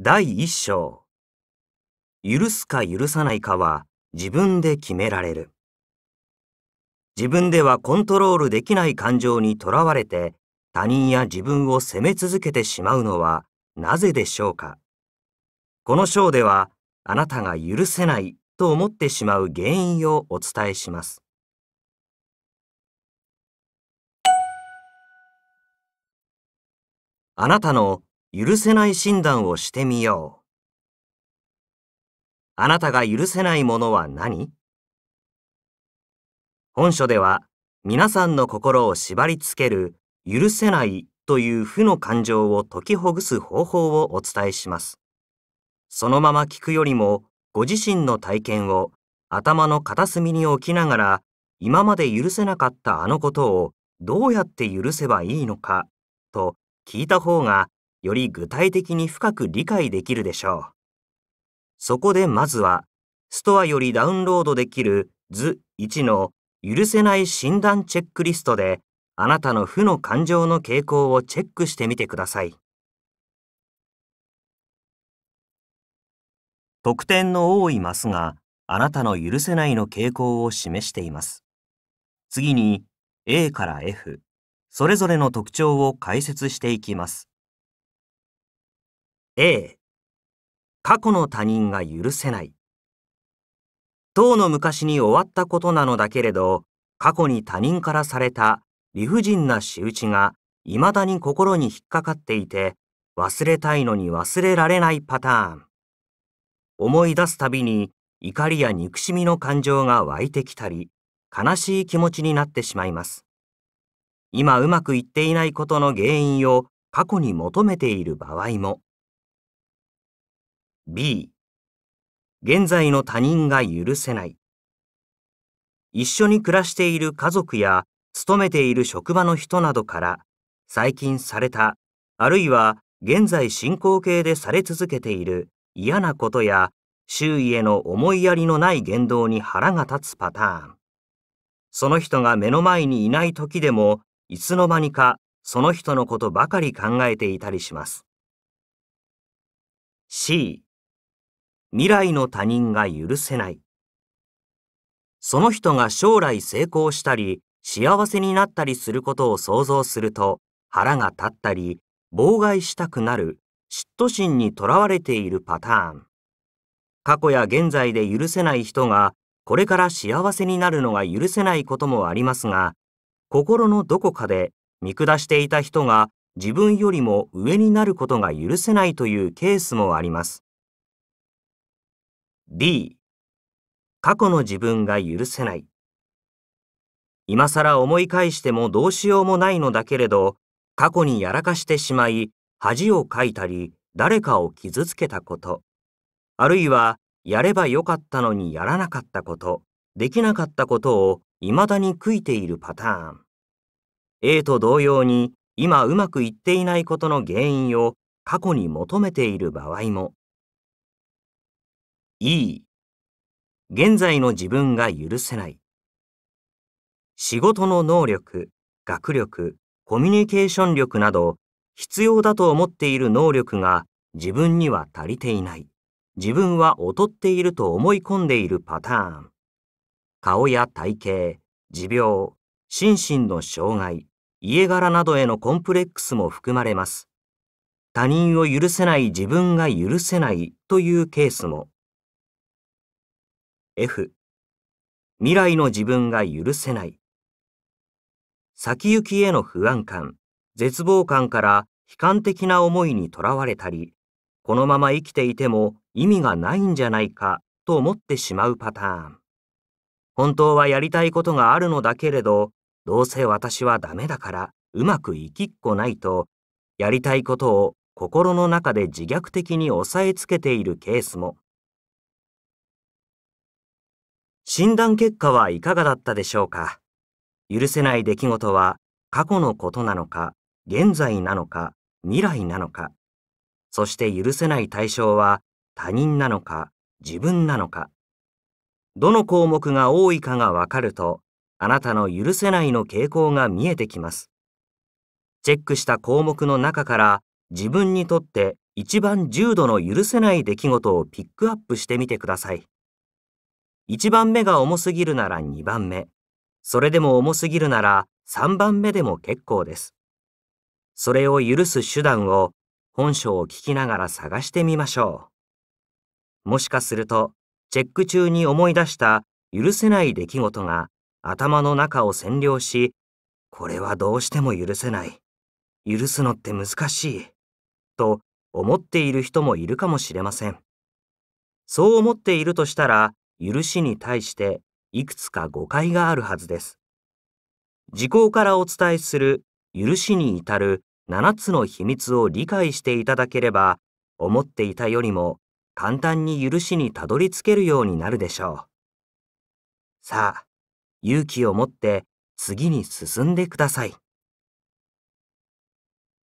第一章。許すか許さないかは自分で決められる。自分ではコントロールできない感情にとらわれて他人や自分を責め続けてしまうのはなぜでしょうかこの章ではあなたが許せないと思ってしまう原因をお伝えします。あなたの許せない診断をしてみよう。あなたが許せないものは何本書では皆さんの心を縛りつける許せないという負の感情を解きほぐす方法をお伝えします。そのまま聞くよりもご自身の体験を頭の片隅に置きながら今まで許せなかったあのことをどうやって許せばいいのかと聞いた方がより具体的に深く理解できるでしょう。そこでまずは、ストアよりダウンロードできる図1の許せない診断チェックリストで、あなたの負の感情の傾向をチェックしてみてください。得点の多いマスがあなたの許せないの傾向を示しています。次に A から F、それぞれの特徴を解説していきます。A 過去の他人が許せない当の昔に終わったことなのだけれど過去に他人からされた理不尽な仕打ちが未だに心に引っかかっていて忘れたいのに忘れられないパターン思い出すたびに怒りや憎しみの感情が湧いてきたり悲しい気持ちになってしまいます今うまくいっていないことの原因を過去に求めている場合も B 現在の他人が許せない一緒に暮らしている家族や勤めている職場の人などから最近されたあるいは現在進行形でされ続けている嫌なことや周囲への思いやりのない言動に腹が立つパターンその人が目の前にいない時でもいつの間にかその人のことばかり考えていたりします C 未来の他人が許せない。その人が将来成功したり、幸せになったりすることを想像すると、腹が立ったり、妨害したくなる、嫉妬心にとらわれているパターン。過去や現在で許せない人が、これから幸せになるのが許せないこともありますが、心のどこかで見下していた人が自分よりも上になることが許せないというケースもあります。D 過去の自分が許せない。今更思い返してもどうしようもないのだけれど、過去にやらかしてしまい、恥をかいたり、誰かを傷つけたこと。あるいは、やればよかったのにやらなかったこと、できなかったことを未だに悔いているパターン。A と同様に、今うまくいっていないことの原因を過去に求めている場合もいい。現在の自分が許せない。仕事の能力、学力、コミュニケーション力など、必要だと思っている能力が自分には足りていない。自分は劣っていると思い込んでいるパターン。顔や体型、持病、心身の障害、家柄などへのコンプレックスも含まれます。他人を許せない自分が許せないというケースも。F 未来の自分が許せない先行きへの不安感絶望感から悲観的な思いにとらわれたりこのまま生きていても意味がないんじゃないかと思ってしまうパターン本当はやりたいことがあるのだけれどどうせ私はダメだからうまくいきっこないとやりたいことを心の中で自虐的に押さえつけているケースも診断結果はいかがだったでしょうか許せない出来事は過去のことなのか、現在なのか、未来なのか、そして許せない対象は他人なのか、自分なのか、どの項目が多いかがわかると、あなたの許せないの傾向が見えてきます。チェックした項目の中から自分にとって一番重度の許せない出来事をピックアップしてみてください。1番目が重すぎるなら2番目、それでも重すぎるなら3番目でも結構です。それを許す手段を本書を聞きながら探してみましょう。もしかすると、チェック中に思い出した許せない出来事が頭の中を占領し、これはどうしても許せない。許すのって難しい。と思っている人もいるかもしれません。そう思っているとしたら、許しに対していくつか誤解があるはずです。時効からお伝えする許しに至る7つの秘密を理解していただければ、思っていたよりも簡単に許しにたどり着けるようになるでしょう。さあ、勇気を持って次に進んでください。